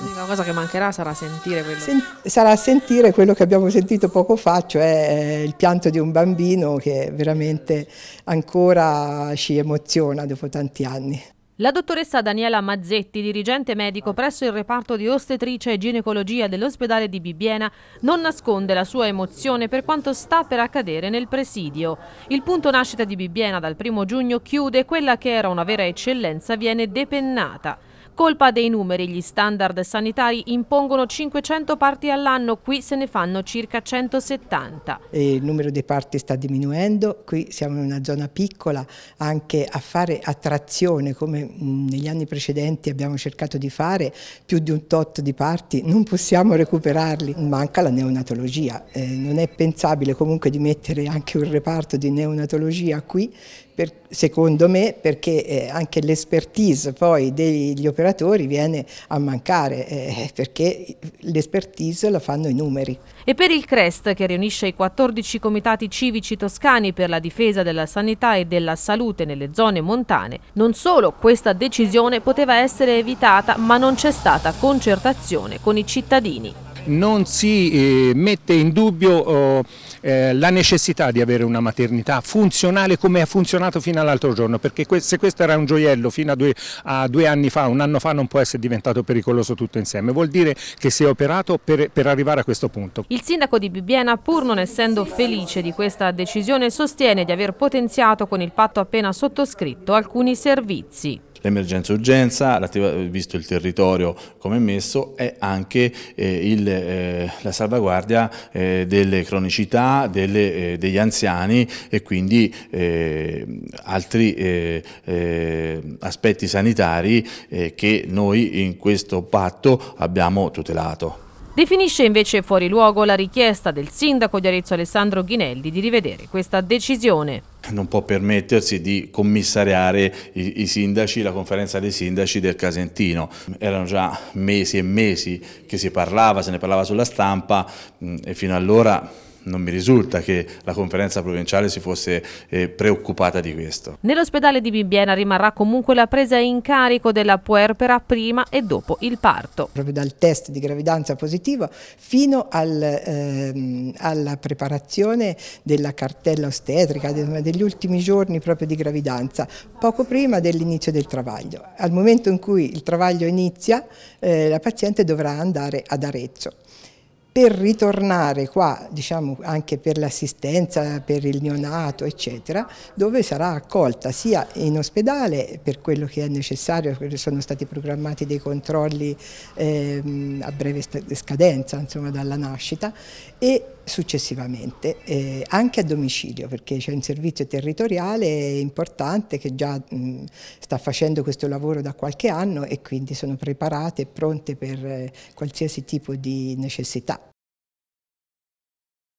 L'unica cosa che mancherà sarà sentire quello. Sen sarà sentire quello che abbiamo sentito poco fa, cioè eh, il pianto di un bambino che veramente ancora ci emoziona dopo tanti anni. La dottoressa Daniela Mazzetti, dirigente medico presso il reparto di ostetricia e ginecologia dell'ospedale di Bibbiena, non nasconde la sua emozione per quanto sta per accadere nel presidio. Il punto nascita di Bibbiena dal primo giugno chiude quella che era una vera eccellenza viene depennata. Colpa dei numeri, gli standard sanitari impongono 500 parti all'anno, qui se ne fanno circa 170. il numero dei parti sta diminuendo, qui siamo in una zona piccola, anche a fare attrazione come mm, negli anni precedenti abbiamo cercato di fare, più di un tot di parti, non possiamo recuperarli. Manca la neonatologia, eh, non è pensabile comunque di mettere anche un reparto di neonatologia qui per, secondo me, perché eh, anche l'expertise poi degli operatori viene a mancare, eh, perché l'expertise la fanno i numeri. E per il CREST, che riunisce i 14 comitati civici toscani per la difesa della sanità e della salute nelle zone montane, non solo questa decisione poteva essere evitata, ma non c'è stata concertazione con i cittadini non si eh, mette in dubbio oh, eh, la necessità di avere una maternità funzionale come ha funzionato fino all'altro giorno, perché que se questo era un gioiello fino a due, a due, anni fa, un anno fa non può essere diventato pericoloso tutto insieme, vuol dire che si è operato per, per arrivare a questo punto. Il sindaco di Bibbiena, pur non essendo felice di questa decisione, sostiene di aver potenziato con il patto appena sottoscritto alcuni servizi l'emergenza urgenza, visto il territorio come messo, e anche eh, il, eh, la salvaguardia eh, delle cronicità, delle, eh, degli anziani e quindi eh, altri eh, aspetti sanitari che noi in questo patto abbiamo tutelato. Definisce invece fuori luogo la richiesta del sindaco di Arezzo Alessandro Ghinelli di rivedere questa decisione. Non può permettersi di commissariare i, i sindaci, la conferenza dei sindaci del Casentino. Erano già mesi e mesi che si parlava, se ne parlava sulla stampa mm, e fino allora non mi risulta che la conferenza provinciale si fosse eh, preoccupata di questo. Nell'ospedale di Bibbiena rimarrà comunque la presa in carico della puerpera prima e dopo il parto. Proprio dal test di gravidanza positiva fino al, ehm, alla preparazione della cartella ostetrica, degli ultimi giorni proprio di gravidanza, poco prima dell'inizio del travaglio. Al momento in cui il travaglio inizia, eh, la paziente dovrà andare ad Arezzo per ritornare qua, diciamo anche per l'assistenza, per il neonato, eccetera, dove sarà accolta sia in ospedale per quello che è necessario, perché sono stati programmati dei controlli ehm, a breve scadenza, insomma, dalla nascita, e successivamente, eh, anche a domicilio, perché c'è un servizio territoriale importante che già mh, sta facendo questo lavoro da qualche anno e quindi sono preparate e pronte per eh, qualsiasi tipo di necessità.